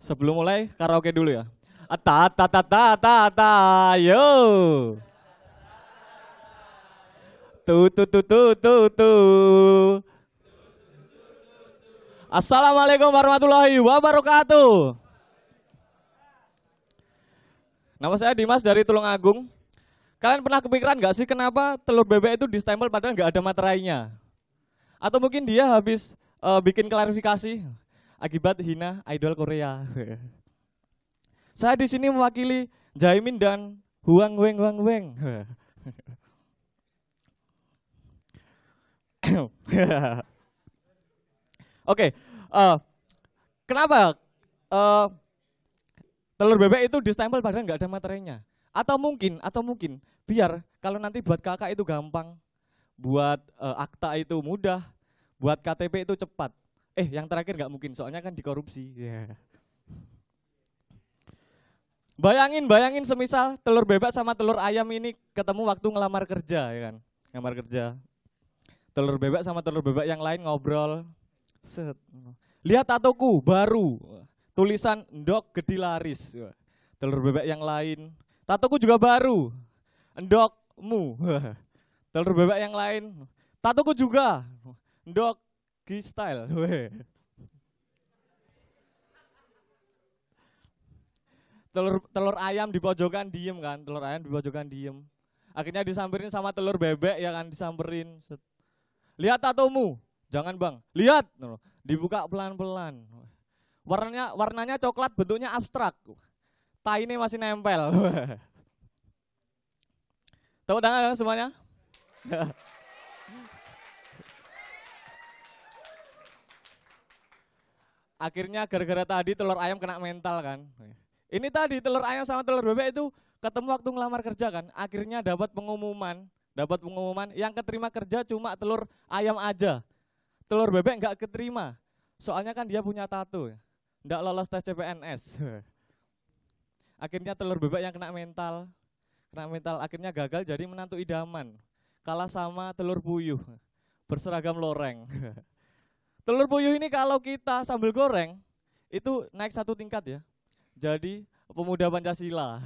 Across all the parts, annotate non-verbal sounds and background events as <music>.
Sebelum mulai karaoke dulu ya. Ta ta ta ta ta ta yo. Tu tu tu tu tu tu. Assalamualaikum warahmatullahi wabarakatuh. Nama saya Dimas dari Tulungagung. Kalian pernah kepikiran nggak sih kenapa telur bebek itu distempel padahal nggak ada materainya? Atau mungkin dia habis uh, bikin klarifikasi akibat hina idol Korea. Saya di sini mewakili Jaimin dan Huang Weng Huang Weng. Oke, okay, uh, eh, kenapa uh, telur bebek itu distempel padahal nggak ada materinya? Atau mungkin, atau mungkin biar kalau nanti buat kakak itu gampang, buat uh, akta itu mudah, buat KTP itu cepat. Eh, yang terakhir nggak mungkin, soalnya kan dikorupsi. Yeah. Bayangin, bayangin semisal telur bebek sama telur ayam ini ketemu waktu ngelamar kerja, ya kan? Ngelamar kerja. Telur bebek sama telur bebek yang lain ngobrol. Set. Lihat tatoku baru. Tulisan endok Gedi Laris. Telur bebek yang lain. Tatoku juga baru. endokmu <laughs> Telur bebek yang lain. Tatoku juga. endok Rizky style. <laughs> Weh. telur telur ayam di pojokan diem kan, telur ayam di pojokan diem. Akhirnya disamperin sama telur bebek ya kan, disamperin. Lihat tatomu, jangan bang, lihat. Dibuka pelan-pelan. Warnanya warnanya coklat, bentuknya abstrak. Tai ini masih nempel. <laughs> Tepuk tangan ya, semuanya. <laughs> akhirnya gara-gara tadi telur ayam kena mental kan. Ini tadi telur ayam sama telur bebek itu ketemu waktu ngelamar kerja kan, akhirnya dapat pengumuman, dapat pengumuman yang keterima kerja cuma telur ayam aja. Telur bebek nggak keterima. Soalnya kan dia punya tato, ya. nggak lolos tes CPNS. <laughs> Akhirnya telur bebek yang kena mental, kena mental akhirnya gagal jadi menantu idaman. Kalah sama telur puyuh, berseragam loreng. <laughs> Telur puyuh ini kalau kita sambil goreng itu naik satu tingkat ya. Jadi pemuda Pancasila.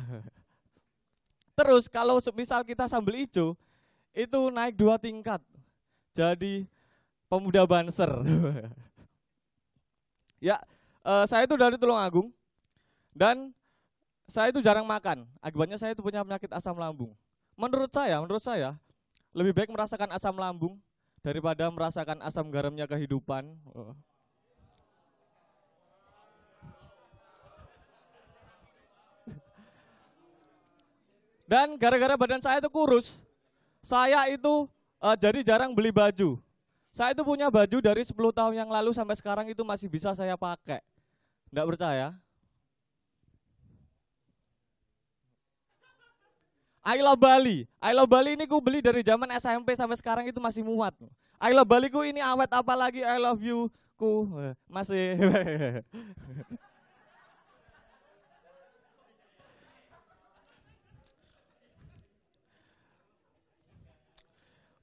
<laughs> Terus kalau misal kita sambil hijau itu naik dua tingkat. Jadi pemuda banser. <laughs> ya, eh, saya itu dari tulung agung dan saya itu jarang makan. Akibatnya saya itu punya penyakit asam lambung. Menurut saya, menurut saya lebih baik merasakan asam lambung daripada merasakan asam garamnya kehidupan. Oh. <laughs> Dan gara-gara badan saya itu kurus, saya itu uh, jadi jarang beli baju. Saya itu punya baju dari 10 tahun yang lalu sampai sekarang itu masih bisa saya pakai. Enggak percaya? I Love Bali. I Love Bali ini ku beli dari zaman SMP sampai sekarang itu masih muat. I Love Bali ku ini awet apa lagi I Love You ku eh, masih. <laughs>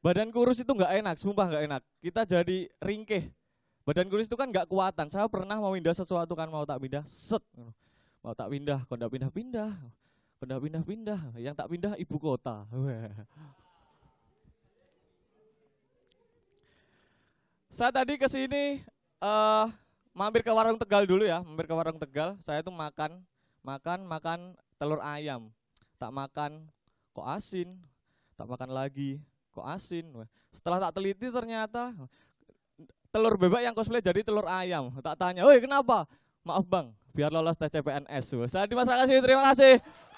Badan kurus itu nggak enak, sumpah nggak enak. Kita jadi ringkeh. Badan kurus itu kan nggak kuatan. Saya pernah mau pindah sesuatu kan mau tak pindah, set. Mau tak pindah, kok pindah-pindah Pindah pindah pindah. Yang tak pindah ibu kota. Saya tadi ke sini uh, mampir ke warung Tegal dulu ya, mampir ke warung Tegal. Saya tuh makan, makan, makan telur ayam. Tak makan kok asin, tak makan lagi kok asin. Setelah tak teliti ternyata telur bebek yang cosplay jadi telur ayam. Tak tanya, woi kenapa? Maaf bang, biar lolos tes CPNS. Saya dimasak terima kasih, terima kasih.